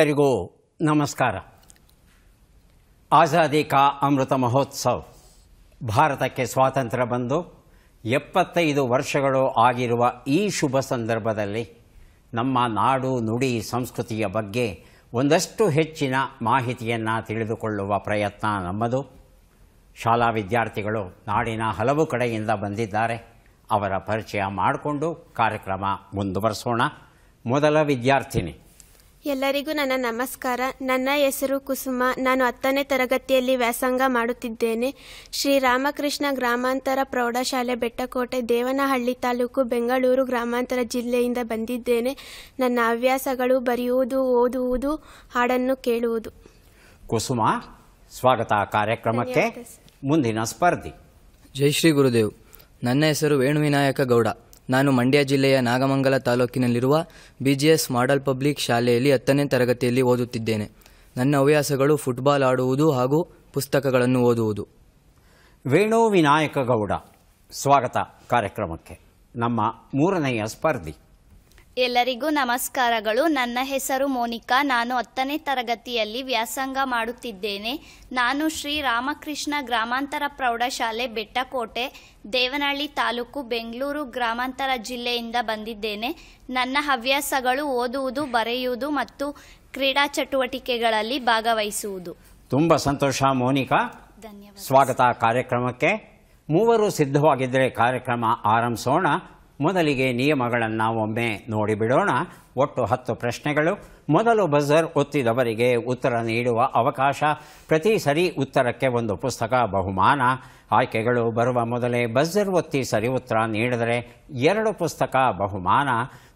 ಎಲ್ಲರಿಗೂ ನಮಸ್ಕಾರ ಆಜಾದಿ ಕಾ ಅಮೃತ ಮಹೋತ್ಸವ ಭಾರತಕ್ಕೆ ಸ್ವಾತಂತ್ರ್ಯ ಬಂದು ಎಪ್ಪತ್ತೈದು ವರ್ಷಗಳು ಆಗಿರುವ ಈ ಶುಭ ಸಂದರ್ಭದಲ್ಲಿ ನಮ್ಮ ನಾಡು ನುಡಿ ಸಂಸ್ಕೃತಿಯ ಬಗ್ಗೆ ಒಂದಷ್ಟು ಹೆಚ್ಚಿನ ಮಾಹಿತಿಯನ್ನು ತಿಳಿದುಕೊಳ್ಳುವ ಪ್ರಯತ್ನ ನಮ್ಮದು ಶಾಲಾ ವಿದ್ಯಾರ್ಥಿಗಳು ನಾಡಿನ ಹಲವು ಕಡೆಯಿಂದ ಬಂದಿದ್ದಾರೆ ಅವರ ಪರಿಚಯ ಮಾಡಿಕೊಂಡು ಕಾರ್ಯಕ್ರಮ ಮುಂದುವರೆಸೋಣ ಮೊದಲ ವಿದ್ಯಾರ್ಥಿನಿ ಎಲ್ಲರಿಗೂ ನನ್ನ ನಮಸ್ಕಾರ ನನ್ನ ಹೆಸರು ಕುಸುಮ ನಾನು ಹತ್ತನೇ ತರಗತಿಯಲ್ಲಿ ವ್ಯಾಸಂಗ ಮಾಡುತ್ತಿದ್ದೇನೆ ಶ್ರೀ ರಾಮಕೃಷ್ಣ ಗ್ರಾಮಾಂತರ ಪ್ರೌಢಶಾಲೆ ಬೆಟ್ಟಕೋಟೆ ದೇವನಹಳ್ಳಿ ತಾಲೂಕು ಬೆಂಗಳೂರು ಗ್ರಾಮಾಂತರ ಜಿಲ್ಲೆಯಿಂದ ಬಂದಿದ್ದೇನೆ ನನ್ನ ಹವ್ಯಾಸಗಳು ಬರೆಯುವುದು ಓದುವುದು ಹಾಡನ್ನು ಕೇಳುವುದು ಕುಸುಮ ಸ್ವಾಗತ ಕಾರ್ಯಕ್ರಮಕ್ಕೆ ಮುಂದಿನ ಸ್ಪರ್ಧಿ ಜೈ ಶ್ರೀ ಗುರುದೇವ್ ನನ್ನ ಹೆಸರು ವೇಣುವಿನಾಯಕ ಗೌಡ ನಾನು ಮಂಡ್ಯ ಜಿಲ್ಲೆಯ ನಾಗಮಂಗಲ ತಾಲೂಕಿನಲ್ಲಿರುವ B G S model public ಶಾಲೆಯಲ್ಲಿ ಹತ್ತನೇ ತರಗತಿಯಲ್ಲಿ ಓದುತ್ತಿದ್ದೇನೆ ನನ್ನ ಹವ್ಯಾಸಗಳು ಫುಟ್ಬಾಲ್ ಆಡುವುದು ಹಾಗೂ ಪುಸ್ತಕಗಳನ್ನು ಓದುವುದು ವೇಣು ವಿನಾಯಕ ಗೌಡ ಸ್ವಾಗತ ಕಾರ್ಯಕ್ರಮಕ್ಕೆ ನಮ್ಮ ಮೂರನೆಯ ಸ್ಪರ್ಧಿ ಎಲ್ಲರಿಗೂ ನಮಸ್ಕಾರಗಳು ನನ್ನ ಹೆಸರು ಮೋನಿಕಾ ನಾನು ಹತ್ತನೇ ತರಗತಿಯಲ್ಲಿ ವ್ಯಾಸಂಗ ಮಾಡುತ್ತಿದ್ದೇನೆ ನಾನು ಶ್ರೀ ರಾಮಕೃಷ್ಣ ಗ್ರಾಮಾಂತರ ಪ್ರೌಢಶಾಲೆ ಬೆಟ್ಟಕೋಟೆ ದೇವನಹಳ್ಳಿ ತಾಲೂಕು ಬೆಂಗಳೂರು ಗ್ರಾಮಾಂತರ ಜಿಲ್ಲೆಯಿಂದ ಬಂದಿದ್ದೇನೆ ನನ್ನ ಹವ್ಯಾಸಗಳು ಓದುವುದು ಬರೆಯುವುದು ಮತ್ತು ಕ್ರೀಡಾ ಚಟುವಟಿಕೆಗಳಲ್ಲಿ ಭಾಗವಹಿಸುವುದು ತುಂಬ ಸಂತೋಷ ಮೋನಿಕಾ ಧನ್ಯವಾದ ಸ್ವಾಗತ ಕಾರ್ಯಕ್ರಮಕ್ಕೆ ಮೂವರು ಸಿದ್ಧವಾಗಿದ್ದರೆ ಕಾರ್ಯಕ್ರಮ ಆರಂಭಿಸೋಣ ಮೊದಲಿಗೆ ನಿಯಮಗಳನ್ನು ಒಮ್ಮೆ ನೋಡಿಬಿಡೋಣ ಒಟ್ಟು ಹತ್ತು ಪ್ರಶ್ನೆಗಳು ಮೊದಲು ಬಜರ್ ಒತ್ತಿದವರಿಗೆ ಉತ್ತರ ನೀಡುವ ಅವಕಾಶ ಪ್ರತಿ ಸರಿ ಉತ್ತರಕ್ಕೆ ಒಂದು ಪುಸ್ತಕ ಬಹುಮಾನ ಆಯ್ಕೆಗಳು ಬರುವ ಮೊದಲೇ ಬಜರ್ ಒತ್ತಿ ಸರಿ ಉತ್ತರ ನೀಡಿದರೆ ಎರಡು ಪುಸ್ತಕ ಬಹುಮಾನ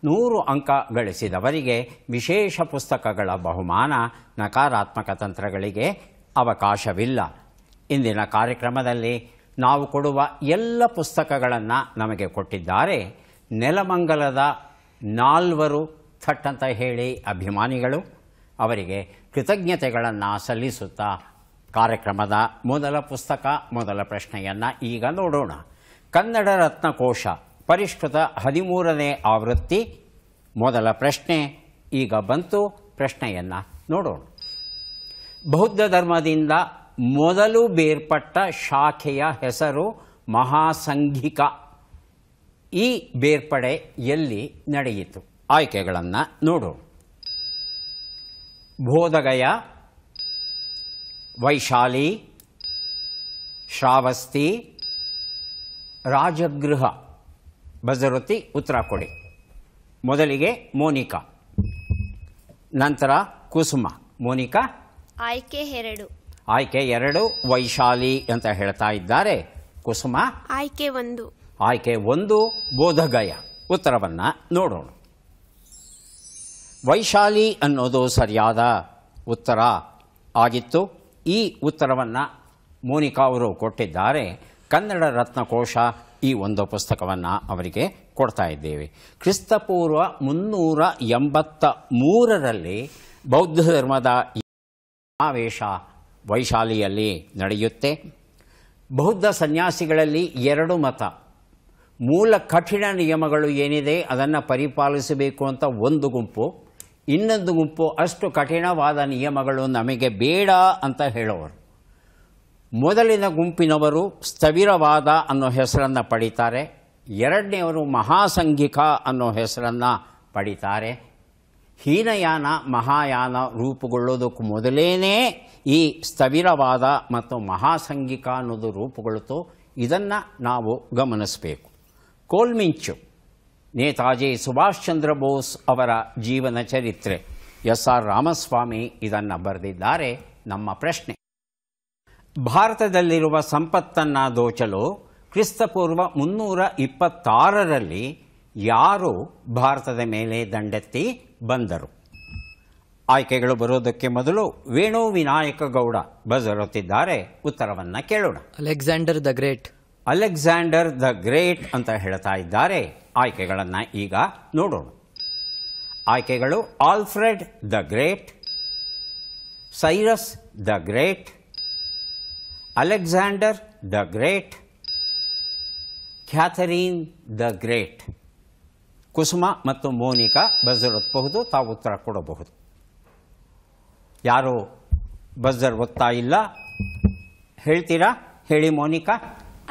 ನೂರು ಅಂಕ ಗಳಿಸಿದವರಿಗೆ ವಿಶೇಷ ಪುಸ್ತಕಗಳ ಬಹುಮಾನ ನಕಾರಾತ್ಮಕ ತಂತ್ರಗಳಿಗೆ ಅವಕಾಶವಿಲ್ಲ ಇಂದಿನ ಕಾರ್ಯಕ್ರಮದಲ್ಲಿ ನಾವು ಕೊಡುವ ಎಲ್ಲ ಪುಸ್ತಕಗಳನ್ನು ನಮಗೆ ಕೊಟ್ಟಿದ್ದಾರೆ ನೆಲಮಂಗಲದ ನಾಲ್ವರು ಥಟ್ ಅಂತ ಹೇಳಿ ಅಭಿಮಾನಿಗಳು ಅವರಿಗೆ ಕೃತಜ್ಞತೆಗಳನ್ನು ಸಲ್ಲಿಸುತ್ತಾ ಕಾರ್ಯಕ್ರಮದ ಮೊದಲ ಪುಸ್ತಕ ಮೊದಲ ಪ್ರಶ್ನೆಯನ್ನು ಈಗ ನೋಡೋಣ ಕನ್ನಡ ರತ್ನಕೋಶ ಪರಿಷ್ಕೃತ ಹದಿಮೂರನೇ ಆವೃತ್ತಿ ಮೊದಲ ಪ್ರಶ್ನೆ ಈಗ ಬಂತು ಪ್ರಶ್ನೆಯನ್ನು ನೋಡೋಣ ಬೌದ್ಧ ಧರ್ಮದಿಂದ ಮೊದಲು ಬೇರ್ಪಟ್ಟ ಶಾಖೆಯ ಹೆಸರು ಮಹಾಸಂಘಿಕ ಈ ಬೇರ್ಪಡೆ ಎಲ್ಲಿ ನಡೆಯಿತು ಆಯ್ಕೆಗಳನ್ನು ನೋಡು ಬೋಧಗಯ ವೈಶಾಲಿ ಶ್ರಾವಸ್ತಿ ರಾಜಗೃಹ ಭಜರತಿ ಉತ್ತರ ಕೊಡಿ ಮೊದಲಿಗೆ ಮೋನಿಕಾ ನಂತರ ಕುಸುಮ ಮೋನಿಕಾ ಆಯ್ಕೆ ಎರಡು ಆಯ್ಕೆ ಎರಡು ವೈಶಾಲಿ ಅಂತ ಹೇಳ್ತಾ ಇದ್ದಾರೆ ಕುಸುಮ ಆಯ್ಕೆ ಒಂದು ಆಯ್ಕೆ ಒಂದು ಬೋಧಗಯ ಉತ್ತರವನ್ನು ನೋಡೋಣ ವೈಶಾಲಿ ಅನ್ನೋದು ಸರಿಯಾದ ಉತ್ತರ ಆಗಿತ್ತು ಈ ಉತ್ತರವನ್ನು ಮೋನಿಕಾ ಅವರು ಕೊಟ್ಟಿದ್ದಾರೆ ಕನ್ನಡ ರತ್ನಕೋಶ ಈ ಒಂದು ಪುಸ್ತಕವನ್ನು ಅವರಿಗೆ ಕೊಡ್ತಾ ಇದ್ದೇವೆ ಕ್ರಿಸ್ತಪೂರ್ವ ಮುನ್ನೂರ ಎಂಬತ್ತ ಮೂರರಲ್ಲಿ ಬೌದ್ಧ ಧರ್ಮದ ಸಮಾವೇಶ ವೈಶಾಲಿಯಲ್ಲಿ ನಡೆಯುತ್ತೆ ಬೌದ್ಧ ಸನ್ಯಾಸಿಗಳಲ್ಲಿ ಎರಡು ಮತ ಮೂಲ ಕಠಿಣ ನಿಯಮಗಳು ಏನಿದೆ ಅದನ್ನು ಪರಿಪಾಲಿಸಬೇಕು ಅಂತ ಒಂದು ಗುಂಪು ಇನ್ನೊಂದು ಗುಂಪು ಅಷ್ಟು ಕಠಿಣವಾದ ನಿಯಮಗಳು ನಮಗೆ ಬೇಡ ಅಂತ ಹೇಳೋರು ಮೊದಲಿನ ಗುಂಪಿನವರು ಸ್ಥವಿರವಾದ ಅನ್ನೋ ಹೆಸರನ್ನು ಪಡೀತಾರೆ ಎರಡನೆಯವರು ಮಹಾಸಂಘಿಕ ಅನ್ನೋ ಹೆಸರನ್ನು ಪಡಿತಾರೆ ಹೀನಯಾನ ಮಹಾಯಾನ ರೂಪುಗೊಳ್ಳೋದಕ್ಕೂ ಮೊದಲೇನೇ ಈ ಸ್ಥವಿರವಾದ ಮತ್ತು ಮಹಾಸಂಗಿಕ ಅನ್ನೋದು ರೂಪುಗೊಳ್ಳುತ್ತೋ ಇದನ್ನು ನಾವು ಗಮನಿಸಬೇಕು ಕೋಲ್ಮಿಂಚು ನೇತಾಜಿ ಸುಭಾಷ್ ಚಂದ್ರ ಬೋಸ್ ಅವರ ಜೀವನ ಚರಿತ್ರೆ ಎಸ್ ಆರ್ ರಾಮಸ್ವಾಮಿ ಇದನ್ನು ಬರೆದಿದ್ದಾರೆ ನಮ್ಮ ಪ್ರಶ್ನೆ ಭಾರತದಲ್ಲಿರುವ ಸಂಪತ್ತನ್ನು ದೋಚಲು ಕ್ರಿಸ್ತಪೂರ್ವ ಮುನ್ನೂರ ಇಪ್ಪತ್ತಾರರಲ್ಲಿ ಯಾರು ಭಾರತದ ಮೇಲೆ ದಂಡೆತ್ತಿ ಬಂದರು ಆಯ್ಕೆಗಳು ಬರೋದಕ್ಕೆ ಮೊದಲು ವೇಣು ವಿನಾಯಕ ಗೌಡ ಬಜರುತ್ತಿದ್ದಾರೆ ಉತ್ತರವನ್ನು ಕೇಳೋಣ Alexander the great Alexander the great ಅಂತ ಹೇಳ್ತಾ ಇದ್ದಾರೆ ಆಯ್ಕೆಗಳನ್ನು ಈಗ ನೋಡೋಣ ಆಯ್ಕೆಗಳು Alfred the great Cyrus the great Alexander the great Catherine the great Kusuma ಮತ್ತು ಮೋನಿಕಾ ಬಜರ್ ಒತ್ತಬಹುದು ತಾವು ಉತ್ತರ ಕೊಡಬಹುದು ಯಾರು ಬಜರ್ ಒತ್ತಾ ಇಲ್ಲ ಹೇಳ್ತೀರಾ ಹೇಳಿ ಮೋನಿಕಾ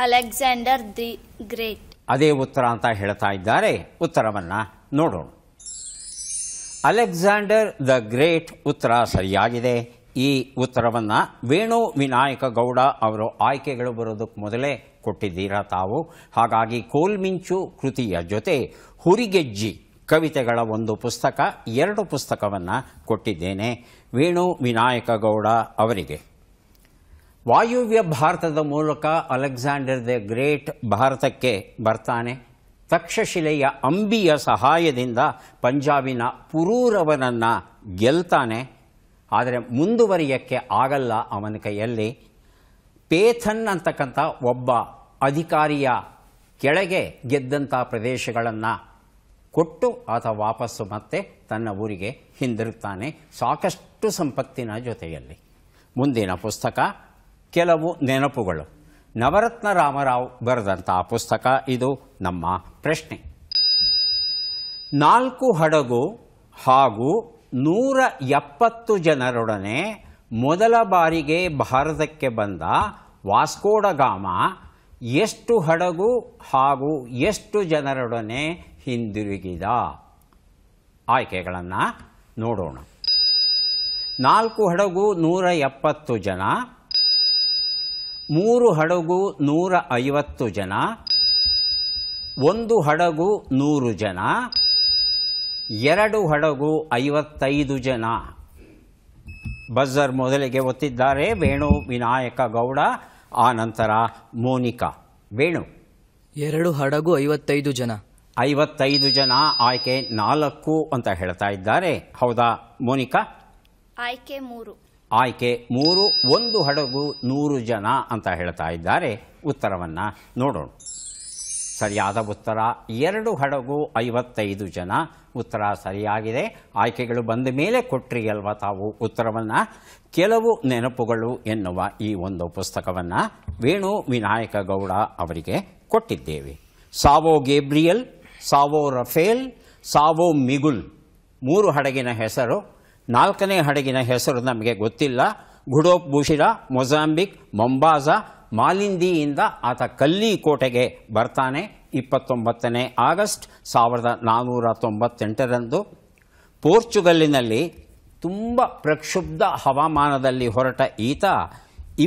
ಅಲೆಕ್ಸಾಂಡರ್ ದಿ ಗ್ರೇಟ್ ಅದೇ ಉತ್ತರ ಅಂತ ಹೇಳ್ತಾ ಇದ್ದಾರೆ ಉತ್ತರವನ್ನು ನೋಡೋಣ ಅಲೆಕ್ಸಾಂಡರ್ ದ ಗ್ರೇಟ್ ಉತ್ತರ ಸರಿಯಾಗಿದೆ ಈ ಉತ್ತರವನ್ನು ವೇಣು ವಿನಾಯಕ ಗೌಡ ಅವರು ಆಯ್ಕೆಗಳು ಬರೋದಕ್ಕೆ ಮೊದಲೇ ಕೊಟ್ಟಿದ್ದೀರಾ ತಾವು ಹಾಗಾಗಿ ಕೋಲ್ಮಿಂಚು ಕೃತಿಯ ಜೊತೆ ಹುರಿಗೆಜ್ಜಿ ಕವಿತೆಗಳ ಒಂದು ಪುಸ್ತಕ ಎರಡು ಪುಸ್ತಕವನ್ನು ಕೊಟ್ಟಿದ್ದೇನೆ ವೇಣು ವಿನಾಯಕಗೌಡ ಅವರಿಗೆ ವಾಯುವ್ಯ ಭಾರತದ ಮೂಲಕ ಅಲೆಕ್ಸಾಂಡರ್ ದ ಗ್ರೇಟ್ ಭಾರತಕ್ಕೆ ಬರ್ತಾನೆ ತಕ್ಷಶಿಲೆಯ ಅಂಬಿಯ ಸಹಾಯದಿಂದ ಪಂಜಾಬಿನ ಪುರೂರವನನ್ನು ಗೆಲ್ತಾನೆ ಆದರೆ ಮುಂದುವರಿಯಕ್ಕೆ ಆಗಲ್ಲ ಅವನ ಕೈಯಲ್ಲಿ ಪೇಥನ್ ಅಂತಕ್ಕಂಥ ಒಬ್ಬ ಅಧಿಕಾರಿಯ ಕೆಳಗೆ ಗೆದ್ದಂಥ ಪ್ರದೇಶಗಳನ್ನು ಕೊಟ್ಟು ಆತ ವಾಪಸ್ಸು ಮತ್ತೆ ತನ್ನ ಊರಿಗೆ ಹಿಂದಿರುತ್ತಾನೆ ಸಾಕಷ್ಟು ಸಂಪತ್ತಿನ ಜೊತೆಯಲ್ಲಿ ಮುಂದಿನ ಪುಸ್ತಕ ಕೆಲವು ನೆನಪುಗಳು ನವರತ್ನ ರಾಮರಾವ್ ಬರೆದಂಥ ಪುಸ್ತಕ ಇದು ನಮ್ಮ ಪ್ರಶ್ನೆ ನಾಲ್ಕು ಹಡಗು ಹಾಗೂ ನೂರ ಎಪ್ಪತ್ತು ಜನರೊಡನೆ ಮೊದಲ ಬಾರಿಗೆ ಭಾರತಕ್ಕೆ ಬಂದ ವಾಸ್ಕೋಡಗಾಮ ಎಷ್ಟು ಹಡಗು ಹಾಗೂ ಎಷ್ಟು ಜನರೊಡನೆ ಹಿಂದಿರುಗಿದ ಆಯ್ಕೆಗಳನ್ನು ನೋಡೋಣ ನಾಲ್ಕು ಹಡಗು ನೂರ ಎಪ್ಪತ್ತು ಜನ ಮೂರು ಹಡಗು ನೂರ ಐವತ್ತು ಜನ ಒಂದು ಹಡಗು ನೂರು ಜನ ಎರಡು ಹಡಗು ಐವತ್ತೈದು ಜನ ಬಜರ್ ಮೊದಲಿಗೆ ಒತ್ತಿದ್ದಾರೆ ವೇಣು ವಿನಾಯಕ ಗೌಡ ಆ ನಂತರ ಮೋನಿಕಾ ವೇಣು ಎರಡು ಹಡಗು ಐವತ್ತೈದು ಜನ ಐವತ್ತೈದು ಜನ ಆಯ್ಕೆ ನಾಲ್ಕು ಅಂತ ಹೇಳ್ತಾ ಇದ್ದಾರೆ ಹೌದಾ ಮೋನಿಕಾ ಆಯ್ಕೆ ಮೂರು ಆಯ್ಕೆ ಮೂರು ಒಂದು ಹಡಗು ನೂರು ಜನ ಅಂತ ಹೇಳ್ತಾ ಇದ್ದಾರೆ ಉತ್ತರವನ್ನು ನೋಡೋಣ ಸರಿಯಾದ ಉತ್ತರ ಎರಡು ಹಡಗು ಐವತ್ತೈದು ಜನ ಉತ್ತರ ಸರಿಯಾಗಿದೆ ಆಯ್ಕೆಗಳು ಬಂದ ಮೇಲೆ ಕೊಟ್ಟರಿ ಅಲ್ವಾ ತಾವು ಉತ್ತರವನ್ನು ಕೆಲವು ನೆನಪುಗಳು ಎನ್ನುವ ಈ ಒಂದು ಪುಸ್ತಕವನ್ನು ವೇಣು ವಿನಾಯಕ ಗೌಡ ಅವರಿಗೆ ಕೊಟ್ಟಿದ್ದೇವೆ ಸಾವೋ ಗೇಬ್ರಿಯಲ್ ಸಾವೋ ರಫೇಲ್ ಸಾವೋ ಮಿಗುಲ್ ಮೂರು ಹಡಗಿನ ಹೆಸರು ನಾಲ್ಕನೇ ಹಡಗಿನ ಹೆಸರು ನಮಗೆ ಗೊತ್ತಿಲ್ಲ ಗುಡೋಪ್ ಬುಷಿರಾ ಮೊಜಾಂಬಿಕ್ ಮೊಂಬಾಜಾ ಮಾಲಿಂದಿಯಿಂದ ಆತ ಕಲ್ಲಿ ಕೋಟೆಗೆ ಬರ್ತಾನೆ ಇಪ್ಪತ್ತೊಂಬತ್ತನೇ ಆಗಸ್ಟ್ ಸಾವಿರದ ನಾನ್ನೂರ ತೊಂಬತ್ತೆಂಟರಂದು ಪೋರ್ಚುಗಲ್ಲಿನಲ್ಲಿ ತುಂಬ ಪ್ರಕ್ಷುಬ್ಧ ಹವಾಮಾನದಲ್ಲಿ ಹೊರಟ ಈತ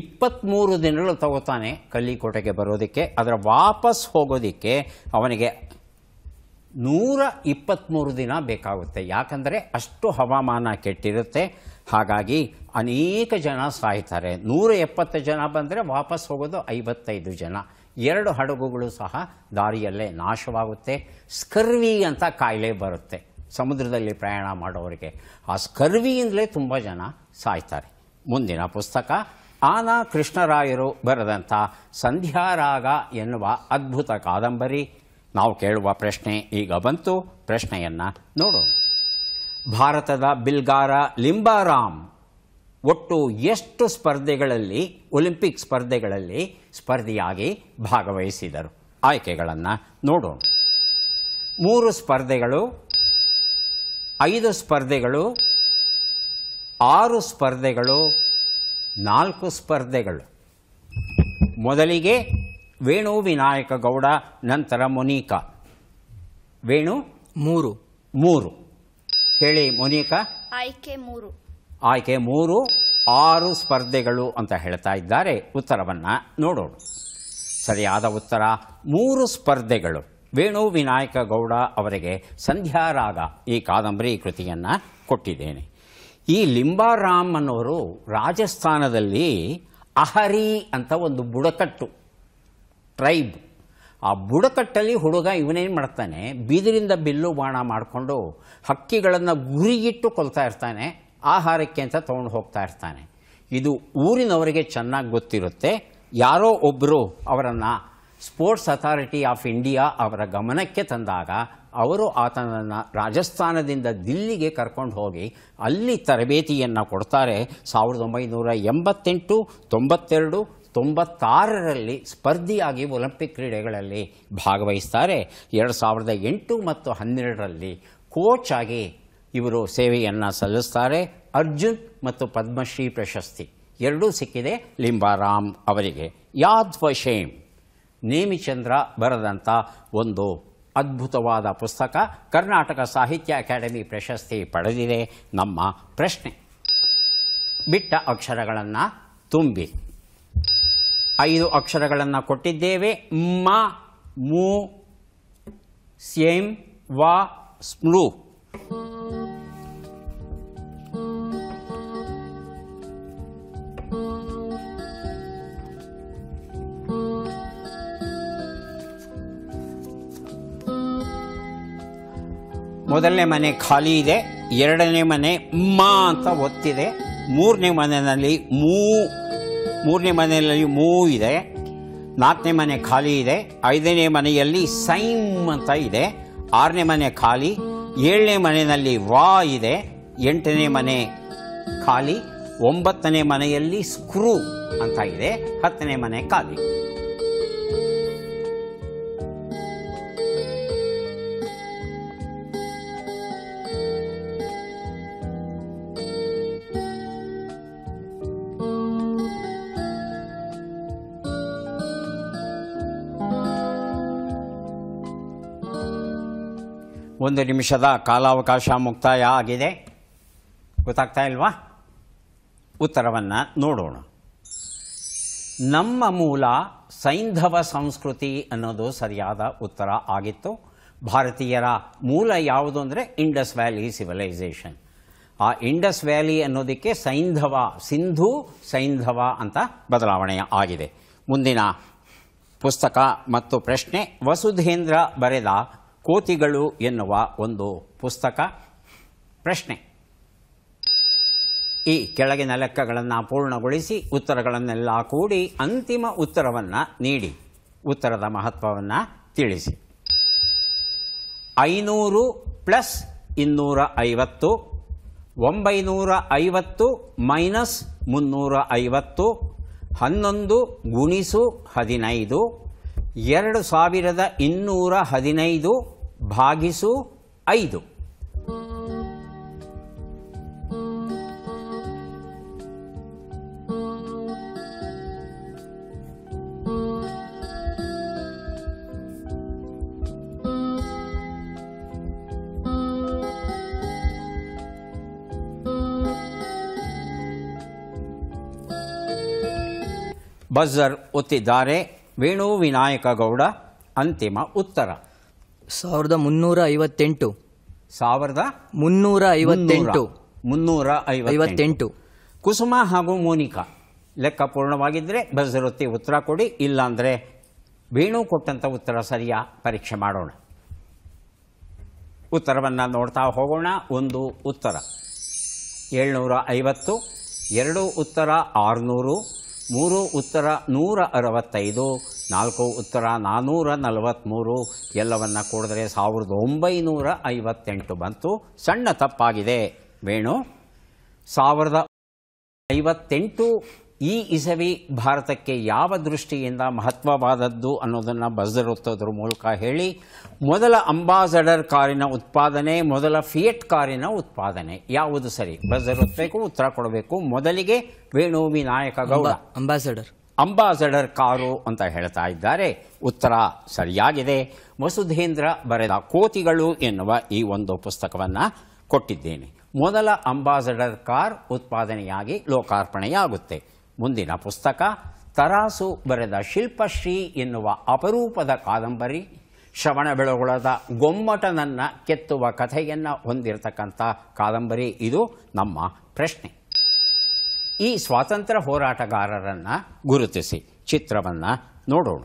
ಇಪ್ಪತ್ತ್ಮೂರು ದಿನಗಳು ತಗೋತಾನೆ ಕಲ್ಲಿಕೋಟೆಗೆ ಬರೋದಕ್ಕೆ ಅದರ ವಾಪಸ್ ಹೋಗೋದಕ್ಕೆ ಅವನಿಗೆ ನೂರ ಇಪ್ಪತ್ತ್ಮೂರು ದಿನ ಬೇಕಾಗುತ್ತೆ ಯಾಕಂದರೆ ಅಷ್ಟು ಹವಾಮಾನ ಕೆಟ್ಟಿರುತ್ತೆ ಹಾಗಾಗಿ ಅನೇಕ ಜನ ಸಾಯ್ತಾರೆ ನೂರ ಎಪ್ಪತ್ತು ಜನ ಬಂದರೆ ವಾಪಸ್ ಹೋಗೋದು ಐವತ್ತೈದು ಜನ ಎರಡು ಹಡಗುಗಳು ಸಹ ದಾರಿಯಲ್ಲೇ ನಾಶವಾಗುತ್ತೆ ಸ್ಕರ್ವಿ ಅಂತ ಕಾಯಿಲೆ ಬರುತ್ತೆ ಸಮುದ್ರದಲ್ಲಿ ಪ್ರಯಾಣ ಮಾಡೋರಿಗೆ ಆ ಸ್ಕರ್ವಿಯಿಂದಲೇ ತುಂಬ ಜನ ಸಾಯ್ತಾರೆ ಮುಂದಿನ ಪುಸ್ತಕ ಆನಾ ಕೃಷ್ಣರಾಯರು ಬರೆದಂಥ ಸಂಧ್ಯಾರಾಗ ಎನ್ನುವ ಅದ್ಭುತ ಕಾದಂಬರಿ ನಾವು ಕೇಳುವ ಪ್ರಶ್ನೆ ಈಗ ಬಂತು ಪ್ರಶ್ನೆಯನ್ನು ನೋಡೋಣ ಭಾರತದ ಬಿಲ್ಗಾರ ಲಿಂಬಾರಾಮ್ ಒಟ್ಟು ಎಷ್ಟು ಸ್ಪರ್ಧೆಗಳಲ್ಲಿ ಒಲಿಂಪಿಕ್ ಸ್ಪರ್ಧೆಗಳಲ್ಲಿ ಸ್ಪರ್ಧಿಯಾಗಿ ಭಾಗವಹಿಸಿದರು ಆಯ್ಕೆಗಳನ್ನು ನೋಡೋಣ ಮೂರು ಸ್ಪರ್ಧೆಗಳು ಐದು ಸ್ಪರ್ಧೆಗಳು ಆರು ಸ್ಪರ್ಧೆಗಳು ನಾಲ್ಕು ಸ್ಪರ್ಧೆಗಳು ಮೊದಲಿಗೆ ವೇಣು ವಿನಾಯಕ ಗೌಡ ನಂತರ ಮುನಿಕಾ ವೇಣು ಮೂರು ಮೂರು ಹೇಳಿ ಮೋನಿಕಾ ಆಯ್ಕೆ ಮೂರು ಆಯ್ಕೆ ಮೂರು ಆರು ಸ್ಪರ್ಧೆಗಳು ಅಂತ ಹೇಳ್ತಾ ಇದ್ದಾರೆ ಉತ್ತರವನ್ನು ನೋಡೋಣ ಸರಿಯಾದ ಉತ್ತರ ಮೂರು ಸ್ಪರ್ಧೆಗಳು ವೇಣು ವಿನಾಯಕ ಗೌಡ ಅವರಿಗೆ ಸಂಧ್ಯಾರಾಗ ಈ ಕಾದಂಬರಿ ಕೃತಿಯನ್ನು ಕೊಟ್ಟಿದ್ದೇನೆ ಈ ಲಿಂಬಾರಾಮ್ ಅನ್ನೋರು ರಾಜಸ್ಥಾನದಲ್ಲಿ ಅಹರಿ ಅಂತ ಒಂದು ಬುಡಕಟ್ಟು ಟ್ರೈಬ್ ಆ ಬುಡಕಟ್ಟಲ್ಲಿ ಹುಡುಗ ಇವನೇನು ಮಾಡ್ತಾನೆ ಬೀದರಿಂದ ಬಿಲ್ಲು ಬಾಣ ಮಾಡಿಕೊಂಡು ಹಕ್ಕಿಗಳನ್ನು ಗುರಿಗಿಟ್ಟು ಕೊಲ್ತಾ ಇರ್ತಾನೆ ಆಹಾರಕ್ಕೆ ಅಂತ ತೊಗೊಂಡು ಹೋಗ್ತಾ ಇರ್ತಾನೆ ಇದು ಊರಿನವರಿಗೆ ಚೆನ್ನಾಗಿ ಗೊತ್ತಿರುತ್ತೆ ಯಾರೋ ಒಬ್ಬರು ಅವರನ್ನು ಸ್ಪೋರ್ಟ್ಸ್ ಅಥಾರಿಟಿ ಆಫ್ ಇಂಡಿಯಾ ಅವರ ಗಮನಕ್ಕೆ ತಂದಾಗ ಅವರು ಆತನನ್ನು ರಾಜಸ್ಥಾನದಿಂದ ದಿಲ್ಲಿಗೆ ಕರ್ಕೊಂಡು ಹೋಗಿ ಅಲ್ಲಿ ತರಬೇತಿಯನ್ನು ಕೊಡ್ತಾರೆ ಸಾವಿರದ ಒಂಬೈನೂರ ಎಂಬತ್ತೆಂಟು ತೊಂಬತ್ತೆರಡು ತೊಂಬತ್ತಾರರಲ್ಲಿ ಸ್ಪರ್ಧಿಯಾಗಿ ಒಲಿಂಪಿಕ್ ಕ್ರೀಡೆಗಳಲ್ಲಿ ಭಾಗವಹಿಸ್ತಾರೆ ಎರಡು ಸಾವಿರದ ಎಂಟು ಮತ್ತು ಹನ್ನೆರಡರಲ್ಲಿ ಕೋಚ್ ಆಗಿ ಇವರು ಸೇವೆಯನ್ನು ಸಲ್ಲಿಸ್ತಾರೆ ಅರ್ಜುನ್ ಮತ್ತು ಪದ್ಮಶ್ರೀ ಪ್ರಶಸ್ತಿ ಎರಡೂ ಸಿಕ್ಕಿದೆ ಲಿಂಬಾರಾಮ್ ಅವರಿಗೆ ಯಾದ್ ಶೇಮ್ ನೇಮಿಚಂದ್ರ ಬರೆದಂಥ ಒಂದು ಅದ್ಭುತವಾದ ಪುಸ್ತಕ ಕರ್ನಾಟಕ ಸಾಹಿತ್ಯ ಅಕಾಡೆಮಿ ಪ್ರಶಸ್ತಿ ಪಡೆದಿದೆ ನಮ್ಮ ಪ್ರಶ್ನೆ ಬಿಟ್ಟ ಅಕ್ಷರಗಳನ್ನು ತುಂಬಿ ಐದು ಅಕ್ಷರಗಳನ್ನು ಕೊಟ್ಟಿದ್ದೇವೆ ಮ ಮೂ ಸೇಮ್ ವಾ ಸ್ಮೃ ಮೊದಲನೇ ಮನೆ ಖಾಲಿ ಇದೆ ಎರಡನೇ ಮನೆ ಮ ಅಂತ ಒತ್ತಿದೆ ಮೂರನೇ ಮನೆಯಲ್ಲಿ ಮೂ ಮೂರನೇ ಮನೆಯಲ್ಲಿ ಮೂ ಇದೆ ನಾಲ್ಕನೇ ಮನೆ ಖಾಲಿ ಇದೆ ಐದನೇ ಮನೆಯಲ್ಲಿ ಸೈಮ್ ಅಂತ ಇದೆ ಆರನೇ ಮನೆ ಖಾಲಿ ಏಳನೇ ಮನೆಯಲ್ಲಿ ವಾ ಇದೆ ಎಂಟನೇ ಮನೆ ಖಾಲಿ ಒಂಬತ್ತನೇ ಮನೆಯಲ್ಲಿ ಸ್ಕ್ರೂ ಅಂತ ಇದೆ ಹತ್ತನೇ ಮನೆ ಖಾಲಿ ಒಂದು ನಿಮಿಷದ ಕಾಲಾವಕಾಶ ಮುಕ್ತಾಯ ಆಗಿದೆ ಗೊತ್ತಾಗ್ತಾ ಇಲ್ವಾ ಉತ್ತರವನ್ನು ನೋಡೋಣ ನಮ್ಮ ಮೂಲ ಸೈಂಧವ ಸಂಸ್ಕೃತಿ ಅನ್ನೋದು ಸರಿಯಾದ ಉತ್ತರ ಆಗಿತ್ತು ಭಾರತೀಯರ ಮೂಲ ಯಾವುದು ಅಂದರೆ ಇಂಡಸ್ ವ್ಯಾಲಿ ಸಿವಿಲೈಸೇಷನ್ ಆ ಇಂಡಸ್ ವ್ಯಾಲಿ ಅನ್ನೋದಕ್ಕೆ ಸೈಂಧವ ಸಿಂಧು ಸೈಂಧವ ಅಂತ ಬದಲಾವಣೆ ಆಗಿದೆ ಮುಂದಿನ ಪುಸ್ತಕ ಮತ್ತು ಪ್ರಶ್ನೆ ವಸುಧೇಂದ್ರ ಬರೆದ ಕೋತಿಗಳು ಎನ್ನುವ ಒಂದು ಪುಸ್ತಕ ಪ್ರಶ್ನೆ ಈ ಕೆಳಗಿನ ಲೆಕ್ಕಗಳನ್ನು ಪೂರ್ಣಗೊಳಿಸಿ ಉತ್ತರಗಳನ್ನೆಲ್ಲ ಕೂಡಿ ಅಂತಿಮ ಉತ್ತರವನ್ನು ನೀಡಿ ಉತ್ತರದ ಮಹತ್ವವನ್ನು ತಿಳಿಸಿ ಐನೂರು ಪ್ಲಸ್ ಇನ್ನೂರ ಐವತ್ತು ಒಂಬೈನೂರ ಐವತ್ತು ಮೈನಸ್ ಮುನ್ನೂರ ಐವತ್ತು ಹನ್ನೊಂದು ಗುಣಿಸು ಹದಿನೈದು ಎರಡು ಸಾವಿರದ ಇನ್ನೂರ ಹದಿನೈದು ಭಾಗಿಸು ಐದು ಬಜರ್ ಒತ್ತಿದ್ದಾರೆ ವೇಣು ವಿನಾಯಕ ಗೌಡ ಅಂತಿಮ ಉತ್ತರ ಸಾವಿರದ ಮುನ್ನೂರ ಐವತ್ತೆಂಟು ಸಾವಿರದ ಮುನ್ನೂರ ಐವತ್ತೆಂಟು ಮುನ್ನೂರ ಐವತ್ತೆಂಟು ಕುಸುಮ ಹಾಗೂ ಮೋನಿಕಾ ಲೆಕ್ಕ ಪೂರ್ಣವಾಗಿದ್ದರೆ ಬಸರೊತ್ತಿ ಉತ್ತರ ಕೊಡಿ ಇಲ್ಲಾಂದರೆ ವೇಣು ಕೊಟ್ಟಂಥ ಉತ್ತರ ಸರಿಯಾ ಪರೀಕ್ಷೆ ಮಾಡೋಣ ಉತ್ತರವನ್ನು ನೋಡ್ತಾ ಹೋಗೋಣ ಒಂದು ಉತ್ತರ ಏಳ್ನೂರ ಐವತ್ತು ಎರಡು ಉತ್ತರ ಆರುನೂರು ಮೂರು ಉತ್ತರ ನೂರ ಅರವತ್ತೈದು ನಾಲ್ಕು ಉತ್ತರ ನಾನ್ನೂರ ನಲವತ್ತ್ಮೂರು ಎಲ್ಲವನ್ನು ಕೂಡಿದ್ರೆ ಸಾವಿರದ ಒಂಬೈನೂರ ಐವತ್ತೆಂಟು ಬಂತು ಸಣ್ಣ ತಪ್ಪಾಗಿದೆ ವೇಣು ಸಾವಿರದ ಐವತ್ತೆಂಟು ಈ ಇಸವಿ ಭಾರತಕ್ಕೆ ಯಾವ ದೃಷ್ಟಿಯಿಂದ ಮಹತ್ವವಾದದ್ದು ಅನ್ನೋದನ್ನು ಬಸದಿರುತ್ತೋದ್ರ ಮೂಲಕ ಹೇಳಿ ಮೊದಲ ಅಂಬಾಸಡರ್ ಕಾರಿನ ಉತ್ಪಾದನೆ ಮೊದಲ ಫಿಯೆಟ್ ಕಾರಿನ ಉತ್ಪಾದನೆ ಯಾವುದು ಸರಿ ಬಸದಿರುತ್ತಬೇಕು ಉತ್ತರ ಕೊಡಬೇಕು ಮೊದಲಿಗೆ ವೇಣುವಿ ನಾಯಕ ಗೌಡ ಅಂಬಾಸಡರ್ ಅಂಬಾಸಡರ್ ಕಾರು ಅಂತ ಹೇಳ್ತಾ ಇದ್ದಾರೆ ಉತ್ತರ ಸರಿಯಾಗಿದೆ ವಸುಧೇಂದ್ರ ಬರೆದ ಕೋತಿಗಳು ಎನ್ನುವ ಈ ಒಂದು ಪುಸ್ತಕವನ್ನು ಕೊಟ್ಟಿದ್ದೇನೆ ಮೊದಲ ಅಂಬಾಸಡರ್ ಕಾರ್ ಉತ್ಪಾದನೆಯಾಗಿ ಲೋಕಾರ್ಪಣೆಯಾಗುತ್ತೆ ಮುಂದಿನ ಪುಸ್ತಕ ತರಾಸು ಬರೆದ ಶಿಲ್ಪಶ್ರೀ ಎನ್ನುವ ಅಪರೂಪದ ಕಾದಂಬರಿ ಶ್ರವಣ ಬೆಳಗೊಳದ ಗೊಮ್ಮಟನನ್ನು ಕೆತ್ತುವ ಕಥೆಯನ್ನು ಹೊಂದಿರತಕ್ಕಂಥ ಕಾದಂಬರಿ ಇದು ನಮ್ಮ ಪ್ರಶ್ನೆ ಈ ಸ್ವಾತಂತ್ರ್ಯ ಹೋರಾಟಗಾರರನ್ನು ಗುರುತಿಸಿ ಚಿತ್ರವನ್ನು ನೋಡೋಣ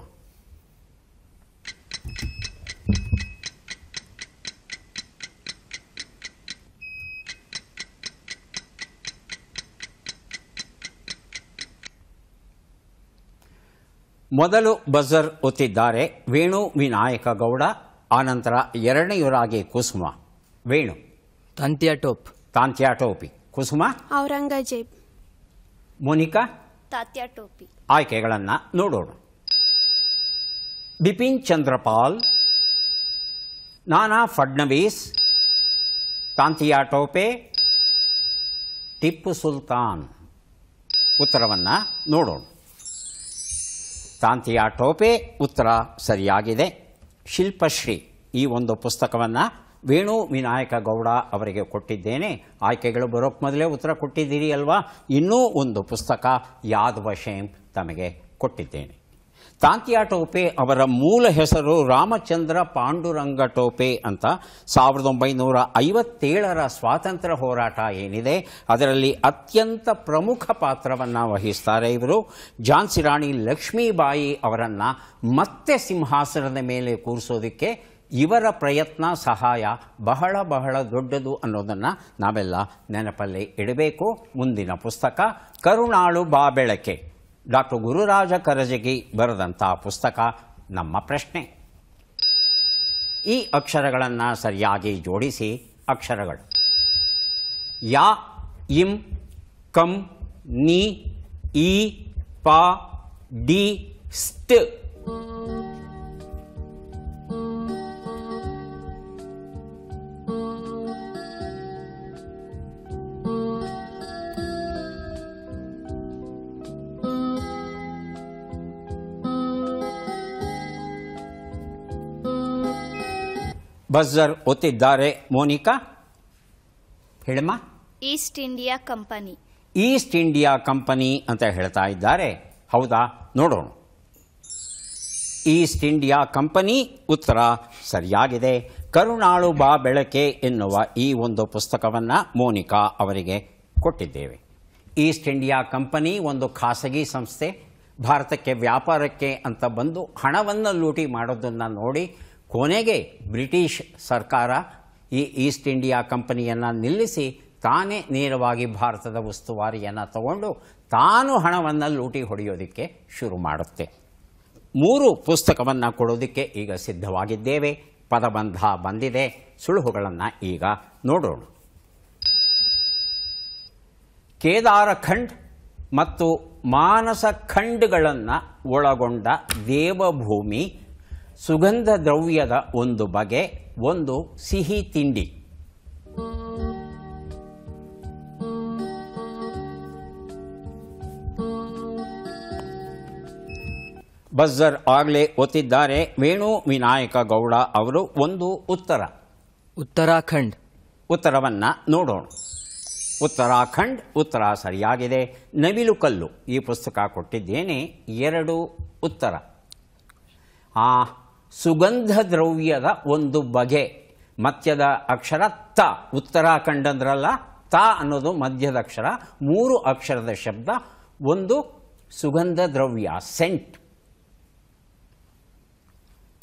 ಮೊದಲು ಬಜರ್ ಒತ್ತಿದ್ದಾರೆ ವೇಣು ವಿನಾಯಕ ಗೌಡ ಆನಂತರ ಎರಡನೆಯವರಾಗಿ ಕುಸುಮ ವೇಣು ತಾಂತ್ಯಾ ಟೋಪ್ ತಾಂತ್ಯಾ ಟೋಪಿ ಕುಸುಮ ಔರಂಗಜೇಬ್ ಮೋನಿಕಾ ತಾತ್ಯಾ ಟೋಪಿ ಆಯ್ಕೆಗಳನ್ನು ನೋಡೋಣ ಬಿಪಿನ್ ಚಂದ್ರಪಾಲ್ ನಾನಾ ಫಡ್ನವೀಸ್ ತಾಂತಿಯಾ ಟೋಪೆ ಟಿಪ್ಪು ಸುಲ್ತಾನ್ ಉತ್ತರವನ್ನು ನೋಡೋಣ ತಾಂತಿಯ ಟೋಪೆ ಉತ್ತರ ಸರಿಯಾಗಿದೆ ಶಿಲ್ಪಶ್ರೀ ಈ ಒಂದು ಪುಸ್ತಕವನ್ನು ವೇಣು ವಿನಾಯಕ ಗೌಡ ಅವರಿಗೆ ಕೊಟ್ಟಿದ್ದೇನೆ ಆಯ್ಕೆಗಳು ಬರೋಕ್ಕೆ ಮೊದಲೇ ಉತ್ತರ ಕೊಟ್ಟಿದ್ದೀರಿ ಅಲ್ವಾ ಇನ್ನೂ ಒಂದು ಪುಸ್ತಕ ಯಾದವ ಶೇಮ್ ತಮಗೆ ಕೊಟ್ಟಿದ್ದೇನೆ ತಾಂತಿಯಾ ಟೋಪೆ ಅವರ ಮೂಲ ಹೆಸರು ರಾಮಚಂದ್ರ ಪಾಂಡುರಂಗ ಟೋಪೆ ಅಂತ ಸಾವಿರದ ಒಂಬೈನೂರ ಐವತ್ತೇಳರ ಸ್ವಾತಂತ್ರ್ಯ ಹೋರಾಟ ಏನಿದೆ ಅದರಲ್ಲಿ ಅತ್ಯಂತ ಪ್ರಮುಖ ಪಾತ್ರವನ್ನು ವಹಿಸ್ತಾರೆ ಇವರು ಝಾನ್ಸಿ ರಾಣಿ ಲಕ್ಷ್ಮೀಬಾಯಿ ಅವರನ್ನು ಮತ್ತೆ ಸಿಂಹಾಸನದ ಮೇಲೆ ಕೂರಿಸೋದಕ್ಕೆ ಇವರ ಪ್ರಯತ್ನ ಸಹಾಯ ಬಹಳ ಬಹಳ ದೊಡ್ಡದು ಅನ್ನೋದನ್ನು ನಾವೆಲ್ಲ ನೆನಪಲ್ಲಿ ಇಡಬೇಕು ಮುಂದಿನ ಪುಸ್ತಕ ಕರುಣಾಳು ಬಾಬೆಳಕೆ ಡಾಕ್ಟರ್ ಗುರುರಾಜ ಕರಜಗಿ ಬರೆದಂಥ ಪುಸ್ತಕ ನಮ್ಮ ಪ್ರಶ್ನೆ ಈ ಅಕ್ಷರಗಳನ್ನು ಸರಿಯಾಗಿ ಜೋಡಿಸಿ ಅಕ್ಷರಗಳು ಯಾ ಇಂ ಕಂ ನಿ ಇ ಪ ಡಿ ಸ್ಟ್ ಬಜರ್ ಒತ್ತಿದ್ದಾರೆ ಮೋನಿಕಾ ಹೇಳಮ್ಮ East India Company East India Company ಅಂತ ಹೇಳ್ತಾ ಇದ್ದಾರೆ ಹೌದಾ ನೋಡೋಣ ಈಸ್ಟ್ ಇಂಡಿಯಾ ಕಂಪನಿ ಉತ್ತರ ಸರಿಯಾಗಿದೆ ಕರುಣಾಳು ಬಾ ಬೆಳಕೆ ಎನ್ನುವ ಈ ಒಂದು ಪುಸ್ತಕವನ್ನು ಮೋನಿಕಾ ಅವರಿಗೆ ಕೊಟ್ಟಿದ್ದೇವೆ ಈಸ್ಟ್ ಇಂಡಿಯಾ ಕಂಪನಿ ಒಂದು ಖಾಸಗಿ ಸಂಸ್ಥೆ ಭಾರತಕ್ಕೆ ವ್ಯಾಪಾರಕ್ಕೆ ಅಂತ ಬಂದು ಹಣವನ್ನು ಲೂಟಿ ಮಾಡೋದನ್ನು ನೋಡಿ ಕೊನೆಗೆ ಬ್ರಿಟಿಷ್ ಸರ್ಕಾರ ಈ ಈಸ್ಟ್ ಇಂಡಿಯಾ ಕಂಪನಿಯನ್ನು ನಿಲ್ಲಿಸಿ ತಾನೇ ನೇರವಾಗಿ ಭಾರತದ ಉಸ್ತುವಾರಿಯನ್ನು ತಗೊಂಡು ತಾನು ಹಣವನ್ನು ಲೂಟಿ ಹೊಡೆಯೋದಕ್ಕೆ ಶುರು ಮಾಡುತ್ತೆ ಮೂರು ಪುಸ್ತಕವನ್ನು ಕೊಡೋದಕ್ಕೆ ಈಗ ಸಿದ್ಧವಾಗಿದ್ದೇವೆ ಪದಬಂಧ ಬಂದಿದೆ ಸುಳುಹುಗಳನ್ನು ಈಗ ನೋಡೋಣ ಕೇದಾರಖಂಡ್ ಮತ್ತು ಮಾನಸ ಖಂಡ್ಗಳನ್ನು ಒಳಗೊಂಡ ದೇವಭೂಮಿ ಸುಗಂಧ ದ್ರವ್ಯದ ಒಂದು ಬಗೆ ಒಂದು ಸಿಹಿ ತಿಂಡಿ ಬಜರ್ ಆಗಲೇ ಒತ್ತಿದ್ದಾರೆ ವೇಣು ವಿನಾಯಕ ಗೌಡ ಅವರು ಒಂದು ಉತ್ತರ ಉತ್ತರಾಖಂಡ್ ಉತ್ತರವನ್ನು ನೋಡೋಣ ಉತ್ತರಾಖಂಡ್ ಉತ್ತರ ಸರಿಯಾಗಿದೆ ನವಿಲು ಕಲ್ಲು ಈ ಪುಸ್ತಕ ಕೊಟ್ಟಿದ್ದೇನೆ ಎರಡು ಉತ್ತರ ಆ ಸುಗಂಧ ದ್ರವ್ಯದ ಒಂದು ಬಗೆ ಮಧ್ಯದ ಅಕ್ಷರ ತ ಉತ್ತರ ತ ಅನ್ನೋದು ಮಧ್ಯದ ಅಕ್ಷರ ಮೂರು ಅಕ್ಷರದ ಶಬ್ದ ಒಂದು ಸುಗಂಧ ದ್ರವ್ಯ ಸೆಂಟ್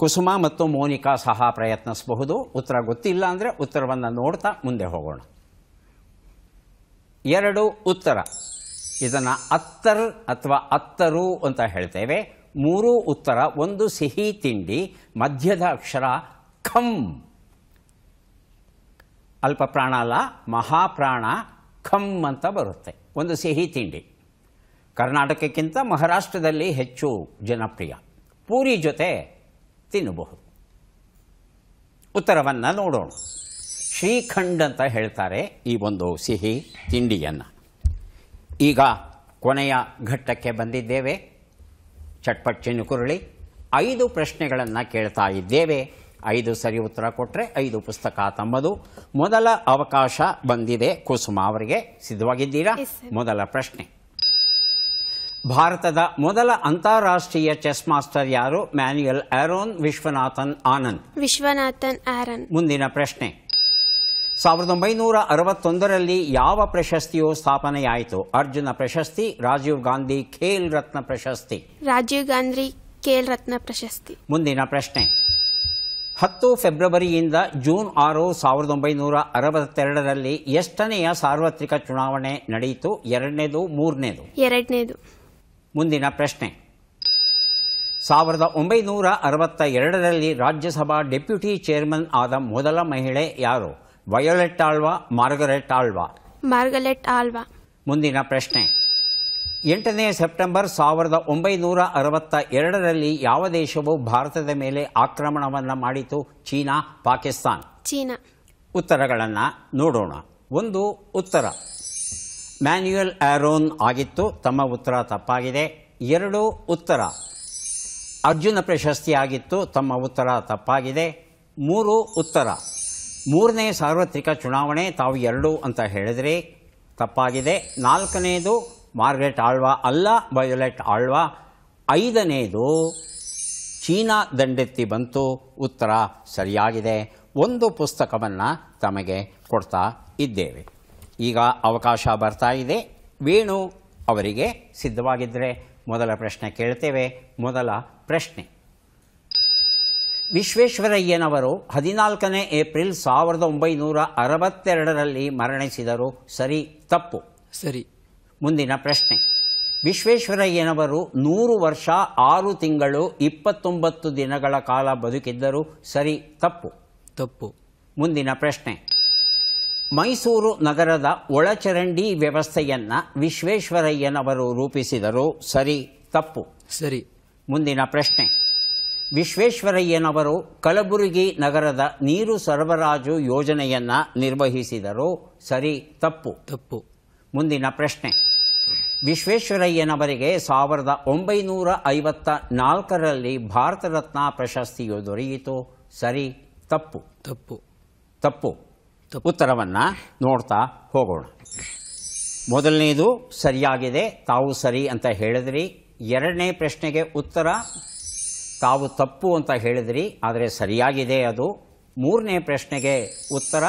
ಕುಸುಮ ಮತ್ತು ಮೋನಿಕಾ ಸಹ ಪ್ರಯತ್ನಿಸಬಹುದು ಉತ್ತರ ಗೊತ್ತಿಲ್ಲ ಅಂದರೆ ಉತ್ತರವನ್ನು ನೋಡ್ತಾ ಮುಂದೆ ಹೋಗೋಣ ಎರಡು ಉತ್ತರ ಇದನ್ನು ಅತ್ತರ್ ಅಥವಾ ಅತ್ತರು ಅಂತ ಹೇಳ್ತೇವೆ ಮೂರೂ ಉತ್ತರ ಒಂದು ಸಿಹಿ ತಿಂಡಿ ಮಧ್ಯದ ಅಕ್ಷರ ಖಂ ಅಲ್ಪ ಪ್ರಾಣ ಅಲ್ಲ ಮಹಾಪ್ರಾಣ ಖಂ ಅಂತ ಬರುತ್ತೆ ಒಂದು ಸಿಹಿ ತಿಂಡಿ ಕರ್ನಾಟಕಕ್ಕಿಂತ ಮಹಾರಾಷ್ಟ್ರದಲ್ಲಿ ಹೆಚ್ಚು ಜನಪ್ರಿಯ ಪೂರಿ ಜೊತೆ ತಿನ್ನಬಹುದು ಉತ್ತರವನ್ನು ನೋಡೋಣ ಶ್ರೀಖಂಡ್ ಅಂತ ಹೇಳ್ತಾರೆ ಈ ಒಂದು ಸಿಹಿ ತಿಂಡಿಯನ್ನು ಈಗ ಕೊನೆಯ ಘಟ್ಟಕ್ಕೆ ಬಂದಿದ್ದೇವೆ ಚಟ್ಪಟ್ ಚಿನುಕುರುಳಿ ಐದು ಪ್ರಶ್ನೆಗಳನ್ನು ಕೇಳ್ತಾ ಇದ್ದೇವೆ ಐದು ಸರಿ ಉತ್ತರ ಕೊಟ್ಟರೆ ಐದು ಪುಸ್ತಕ ತಮ್ಮದು ಮೊದಲ ಅವಕಾಶ ಬಂದಿದೆ ಕುಸುಮ ಅವರಿಗೆ ಸಿದ್ಧವಾಗಿದ್ದೀರಾ ಮೊದಲ ಪ್ರಶ್ನೆ ಭಾರತದ ಮೊದಲ ಅಂತಾರಾಷ್ಟ್ರೀಯ ಚೆಸ್ ಮಾಸ್ಟರ್ ಯಾರು ಮ್ಯಾನ್ಯುಯಲ್ ಆರೋನ್ ವಿಶ್ವನಾಥನ್ ಆನಂದ್ ವಿಶ್ವನಾಥನ್ ಆರನ್ ಮುಂದಿನ ಪ್ರಶ್ನೆ ಸಾವಿರದ ಒಂಬೈನೂರ ಅರವತ್ತೊಂದರಲ್ಲಿ ಯಾವ ಪ್ರಶಸ್ತಿಯು ಸ್ಥಾಪನೆಯಾಯಿತು ಅರ್ಜುನ ಪ್ರಶಸ್ತಿ ರಾಜೀವ್ ಗಾಂಧಿ ಖೇಲ್ ರತ್ನ ಪ್ರಶಸ್ತಿ ರಾಜೀವ್ ಗಾಂಧಿ ಖೇಲ್ ರತ್ನ ಪ್ರಶಸ್ತಿ ಮುಂದಿನ ಪ್ರಶ್ನೆ ಹತ್ತು ಫೆಬ್ರವರಿಯಿಂದ ಜೂನ್ ಆರು ಸಾವಿರದ ಒಂಬೈನೂರ ಅರವತ್ತೆರಡರಲ್ಲಿ ಎಷ್ಟನೆಯ ಸಾರ್ವತ್ರಿಕ ಚುನಾವಣೆ ನಡೆಯಿತು ಎರಡನೇದು ಮೂರನೇದು ಎರಡನೇದು ಮುಂದಿನ ಪ್ರಶ್ನೆ ಸಾವಿರದ ಒಂಬೈನೂರ ಅರವತ್ತ ಎರಡರಲ್ಲಿ ರಾಜ್ಯಸಭಾ ಡೆಪ್ಯೂಟಿ ಚೇರ್ಮನ್ ಆದ ಮೊದಲ ಮಹಿಳೆ ಯಾರು ವಯೋಲೆಟ್ ಆಳ್ವಾ ಮಾರ್ಗರೆಟ್ ಆಳ್ವಾ ಮಾರ್ಗಲೆಟ್ ಆಳ್ವಾ ಮುಂದಿನ ಪ್ರಶ್ನೆ ಎಂಟನೇ ಸೆಪ್ಟೆಂಬರ್ ಸಾವಿರದ ಒಂಬೈನೂರ ಅರವತ್ತ ಎರಡರಲ್ಲಿ ಯಾವ ದೇಶವು ಭಾರತದ ಮೇಲೆ ಆಕ್ರಮಣವನ್ನು ಮಾಡಿತು ಚೀನಾ ಪಾಕಿಸ್ತಾನ್ ಚೀನಾ ಉತ್ತರಗಳನ್ನು ನೋಡೋಣ ಒಂದು ಉತ್ತರ ಮ್ಯಾನ್ಯುಯಲ್ ಆರೋನ್ ಆಗಿತ್ತು ತಮ್ಮ ಉತ್ತರ ತಪ್ಪಾಗಿದೆ ಎರಡು ಉತ್ತರ ಅರ್ಜುನ ಪ್ರಶಸ್ತಿ ಆಗಿತ್ತು ತಮ್ಮ ಉತ್ತರ ತಪ್ಪಾಗಿದೆ ಮೂರು ಉತ್ತರ ಮೂರನೇ ಸಾರ್ವತ್ರಿಕ ಚುನಾವಣೆ ತಾವು ಎರಡು ಅಂತ ಹೇಳಿದರೆ ತಪ್ಪಾಗಿದೆ ನಾಲ್ಕನೇದು ಮಾರ್ಗ್ರೆಟ್ ಆಳ್ವಾ ಅಲ್ಲ ಬಯೋಲೆಟ್ ಆಳ್ವಾ ಐದನೇದು ಚೀನಾ ದಂಡೆತ್ತಿ ಬಂತು ಉತ್ತರ ಸರಿಯಾಗಿದೆ ಒಂದು ಪುಸ್ತಕವನ್ನು ತಮಗೆ ಕೊಡ್ತಾ ಇದ್ದೇವೆ ಈಗ ಅವಕಾಶ ಬರ್ತಾ ಇದೆ ವೇಣು ಅವರಿಗೆ ಸಿದ್ಧವಾಗಿದ್ದರೆ ಮೊದಲ ಪ್ರಶ್ನೆ ಕೇಳ್ತೇವೆ ಮೊದಲ ಪ್ರಶ್ನೆ ವಿಶ್ವೇಶ್ವರಯ್ಯನವರು ಹದಿನಾಲ್ಕನೇ ಏಪ್ರಿಲ್ ಸಾವಿರದ ಒಂಬೈನೂರ ಅರವತ್ತೆರಡರಲ್ಲಿ ಮರಣಿಸಿದರು ಸರಿ ತಪ್ಪು ಸರಿ ಮುಂದಿನ ಪ್ರಶ್ನೆ ವಿಶ್ವೇಶ್ವರಯ್ಯನವರು ನೂರು ವರ್ಷ ಆರು ತಿಂಗಳು ಇಪ್ಪತ್ತೊಂಬತ್ತು ದಿನಗಳ ಕಾಲ ಬದುಕಿದ್ದರು ಸರಿ ತಪ್ಪು ತಪ್ಪು ಮುಂದಿನ ಪ್ರಶ್ನೆ ಮೈಸೂರು ನಗರದ ಒಳಚರಂಡಿ ವ್ಯವಸ್ಥೆಯನ್ನು ವಿಶ್ವೇಶ್ವರಯ್ಯನವರು ರೂಪಿಸಿದರು ಸರಿ ತಪ್ಪು ಸರಿ ಮುಂದಿನ ಪ್ರಶ್ನೆ ವಿಶ್ವೇಶ್ವರಯ್ಯನವರು ಕಲಬುರಗಿ ನಗರದ ನೀರು ಸರಬರಾಜು ಯೋಜನೆಯನ್ನು ನಿರ್ವಹಿಸಿದರು ಸರಿ ತಪ್ಪು ತಪ್ಪು ಮುಂದಿನ ಪ್ರಶ್ನೆ ವಿಶ್ವೇಶ್ವರಯ್ಯನವರಿಗೆ ಸಾವಿರದ ಒಂಬೈನೂರ ಐವತ್ತ ನಾಲ್ಕರಲ್ಲಿ ರತ್ನ ಪ್ರಶಸ್ತಿಯು ದೊರೆಯಿತು ಸರಿ ತಪ್ಪು ತಪ್ಪು ತಪ್ಪು ಉತ್ತರವನ್ನು ನೋಡ್ತಾ ಹೋಗೋಣ ಮೊದಲನೇದು ಸರಿಯಾಗಿದೆ ತಾವು ಸರಿ ಅಂತ ಹೇಳಿದ್ರಿ ಎರಡನೇ ಪ್ರಶ್ನೆಗೆ ಉತ್ತರ ತಾವು ತಪ್ಪು ಅಂತ ಹೇಳಿದ್ರಿ ಆದರೆ ಸರಿಯಾಗಿದೆ ಅದು ಮೂರನೇ ಪ್ರಶ್ನೆಗೆ ಉತ್ತರ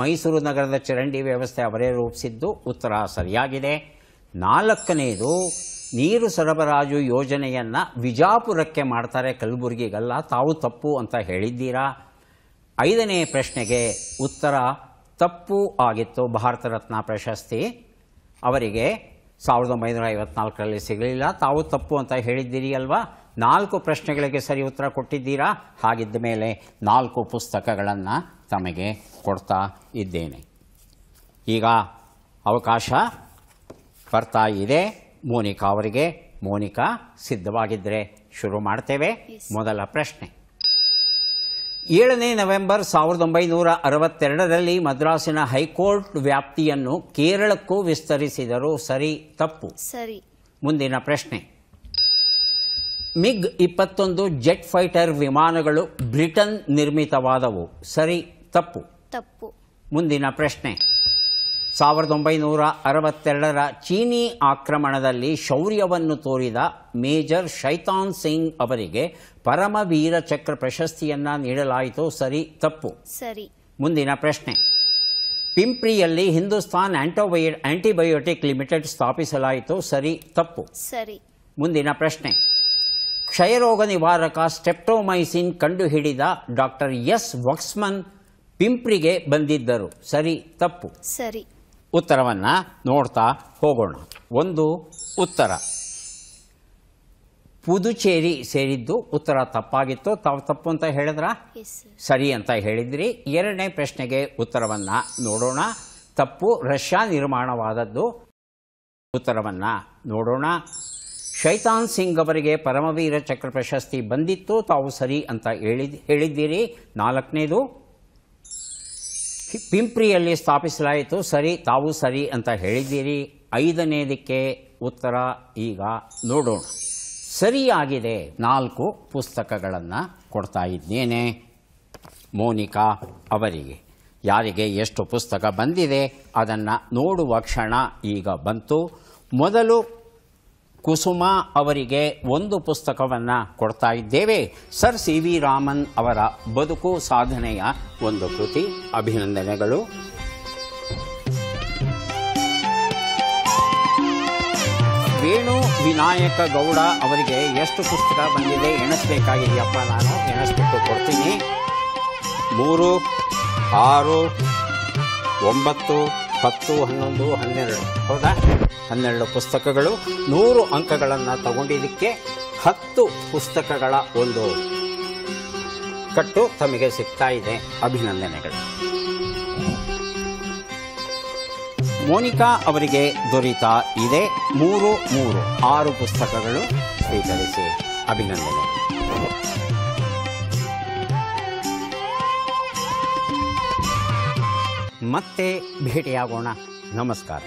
ಮೈಸೂರು ನಗರದ ಚರಂಡಿ ವ್ಯವಸ್ಥೆ ಅವರೇ ರೂಪಿಸಿದ್ದು ಉತ್ತರ ಸರಿಯಾಗಿದೆ ನಾಲ್ಕನೆಯದು ನೀರು ಸರಬರಾಜು ಯೋಜನೆಯನ್ನು ವಿಜಾಪುರಕ್ಕೆ ಮಾಡ್ತಾರೆ ಕಲಬುರಗಿಗಲ್ಲ ತಾವು ತಪ್ಪು ಅಂತ ಹೇಳಿದ್ದೀರಾ ಐದನೇ ಪ್ರಶ್ನೆಗೆ ಉತ್ತರ ತಪ್ಪು ಆಗಿತ್ತು ಭಾರತ ರತ್ನ ಪ್ರಶಸ್ತಿ ಅವರಿಗೆ ಸಾವಿರದ ಒಂಬೈನೂರ ಐವತ್ನಾಲ್ಕರಲ್ಲಿ ಸಿಗಲಿಲ್ಲ ತಾವು ತಪ್ಪು ಅಂತ ಹೇಳಿದ್ದೀರಿ ಅಲ್ವಾ ನಾಲ್ಕು ಪ್ರಶ್ನೆಗಳಿಗೆ ಸರಿ ಉತ್ತರ ಕೊಟ್ಟಿದ್ದೀರಾ ಹಾಗಿದ್ದ ಮೇಲೆ ನಾಲ್ಕು ಪುಸ್ತಕಗಳನ್ನು ತಮಗೆ ಕೊಡ್ತಾ ಇದ್ದೇನೆ ಈಗ ಅವಕಾಶ ಬರ್ತಾ ಇದೆ ಮೋನಿಕಾ ಅವರಿಗೆ ಮೋನಿಕಾ ಸಿದ್ಧವಾಗಿದ್ದರೆ ಶುರು ಮಾಡ್ತೇವೆ ಮೊದಲ ಪ್ರಶ್ನೆ ಏಳನೇ ನವೆಂಬರ್ ಸಾವಿರದ ಒಂಬೈನೂರ ಅರವತ್ತೆರಡರಲ್ಲಿ ಮದ್ರಾಸಿನ ಹೈಕೋರ್ಟ್ ವ್ಯಾಪ್ತಿಯನ್ನು ಕೇರಳಕ್ಕೂ ವಿಸ್ತರಿಸಿದರು ಸರಿ ತಪ್ಪು ಸರಿ ಮುಂದಿನ ಪ್ರಶ್ನೆ ಮಿಗ್ ಇಪ್ಪತ್ತೊಂದು ಜೆಟ್ ಫೈಟರ್ ವಿಮಾನಗಳು ಬ್ರಿಟನ್ ನಿರ್ಮಿತವಾದವು ಸರಿ ತಪ್ಪು ತಪ್ಪು ಮುಂದಿನ ಪ್ರಶ್ನೆ ಸಾವಿರದ ಒಂಬೈನೂರ ಅರವತ್ತೆರಡರ ಚೀನಿ ಆಕ್ರಮಣದಲ್ಲಿ ಶೌರ್ಯವನ್ನು ತೋರಿದ ಮೇಜರ್ ಶೈತಾನ್ ಸಿಂಗ್ ಅವರಿಗೆ ಪರಮ ವೀರ ಚಕ್ರ ಪ್ರಶಸ್ತಿಯನ್ನು ನೀಡಲಾಯಿತು ಸರಿ ತಪ್ಪು ಸರಿ ಮುಂದಿನ ಪ್ರಶ್ನೆ ಪಿಂಪ್ರಿಯಲ್ಲಿ ಹಿಂದೂಸ್ತಾನ್ ಆಂಟೋಬಯೋ ಆಂಟಿಬಯೋಟಿಕ್ ಲಿಮಿಟೆಡ್ ಸ್ಥಾಪಿಸಲಾಯಿತು ಸರಿ ತಪ್ಪು ಸರಿ ಮುಂದಿನ ಪ್ರಶ್ನೆ ಕ್ಷಯರೋಗ ನಿವಾರಕ ಸ್ಟೆಪ್ಟೋಮೈಸಿನ್ ಕಂಡುಹಿಡಿದ ಡಾಕ್ಟರ್ ಎಸ್ ವಕ್ಸ್ಮನ್ ಪಿಂಪ್ರಿಗೆ ಬಂದಿದ್ದರು ಸರಿ ತಪ್ಪು ಸರಿ ಉತ್ತರವನ್ನು ನೋಡ್ತಾ ಹೋಗೋಣ ಒಂದು ಉತ್ತರ ಪುದುಚೇರಿ ಸೇರಿದ್ದು ಉತ್ತರ ತಪ್ಪಾಗಿತ್ತು ತಾವು ತಪ್ಪು ಅಂತ ಹೇಳಿದ್ರ ಸರಿ ಅಂತ ಹೇಳಿದ್ರಿ ಎರಡನೇ ಪ್ರಶ್ನೆಗೆ ಉತ್ತರವನ್ನು ನೋಡೋಣ ತಪ್ಪು ರಷ್ಯಾ ನಿರ್ಮಾಣವಾದದ್ದು ಉತ್ತರವನ್ನು ನೋಡೋಣ ಶೈತಾನ್ ಸಿಂಗ್ ಅವರಿಗೆ ಪರಮವೀರ ಚಕ್ರ ಪ್ರಶಸ್ತಿ ಬಂದಿತ್ತು ತಾವು ಸರಿ ಅಂತ ಹೇಳಿದ ಹೇಳಿದ್ದೀರಿ ನಾಲ್ಕನೇದು ಪಿಂಪ್ರಿಯಲ್ಲಿ ಸ್ಥಾಪಿಸಲಾಯಿತು ಸರಿ ತಾವು ಸರಿ ಅಂತ ಹೇಳಿದ್ದೀರಿ ಐದನೇದಕ್ಕೆ ಉತ್ತರ ಈಗ ನೋಡೋಣ ಸರಿಯಾಗಿದೆ ನಾಲ್ಕು ಪುಸ್ತಕಗಳನ್ನು ಕೊಡ್ತಾ ಇದ್ದೇನೆ ಮೋನಿಕಾ ಅವರಿಗೆ ಯಾರಿಗೆ ಎಷ್ಟು ಪುಸ್ತಕ ಬಂದಿದೆ ಅದನ್ನು ನೋಡುವ ಕ್ಷಣ ಈಗ ಬಂತು ಮೊದಲು ಕುಸುಮಾ ಅವರಿಗೆ ಒಂದು ಪುಸ್ತಕವನ್ನು ಕೊಡ್ತಾ ಇದ್ದೇವೆ ಸರ್ ಸಿ ವಿ ರಾಮನ್ ಅವರ ಬದುಕು ಸಾಧನೆಯ ಒಂದು ಕೃತಿ ಅಭಿನಂದನೆಗಳು ವೇಣು ವಿನಾಯಕ ಗೌಡ ಅವರಿಗೆ ಎಷ್ಟು ಪುಸ್ತಕ ಬಂದಿದೆ ಎಣಿಸ್ಬೇಕಾಗಿದೆಯಪ್ಪ ನಾನು ಎಣಿಸ್ಬಿಟ್ಟು ಕೊಡ್ತೀನಿ ಮೂರು ಆರು ಒಂಬತ್ತು ಹತ್ತು ಹನ್ನೊಂದು ಹನ್ನೆರಡು ಹೌದಾ ಹನ್ನೆರಡು ಪುಸ್ತಕಗಳು ನೂರು ಅಂಕಗಳನ್ನು ತಗೊಂಡಿದ್ದಕ್ಕೆ ಹತ್ತು ಪುಸ್ತಕಗಳ ಒಂದು ಕಟ್ಟು ತಮಗೆ ಸಿಗ್ತಾ ಇದೆ ಅಭಿನಂದನೆಗಳು ಮೋನಿಕಾ ಅವರಿಗೆ ದೊರೀತಾ ಇದೆ ಮೂರು ಮೂರು ಆರು ಪುಸ್ತಕಗಳು ಸ್ವೀಕರಿಸಿ ಅಭಿನಂದನೆ ಮತ್ತೆ ಭೇಟಿಯಾಗೋಣ ನಮಸ್ಕಾರ